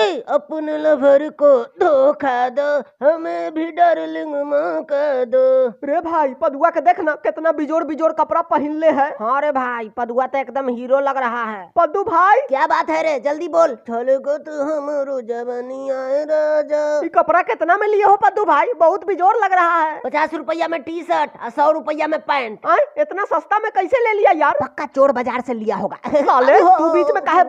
ए अपने लवर को धोखा दो हमें भी डार्लिंग मौका दो रे भाई पदुआ के देखना कितना बिजोर बिजोर कपड़ा पहन ले है हाँ रे भाई पदुआ तो एकदम हीरो लग रहा है पद्दू भाई क्या बात है रे जल्दी बोल थले गो तू तो हम जवानी आए राजा ये कपड़ा कितना में लिए हो पद्दू भाई बहुत बिजोर लग रहा है पचास रुपया में टी शर्ट और सौ रुपया में पैंट इतना सस्ता में कैसे ले लिया यार पक्का चोर बाजार से लिया होगा तू बीच में कहे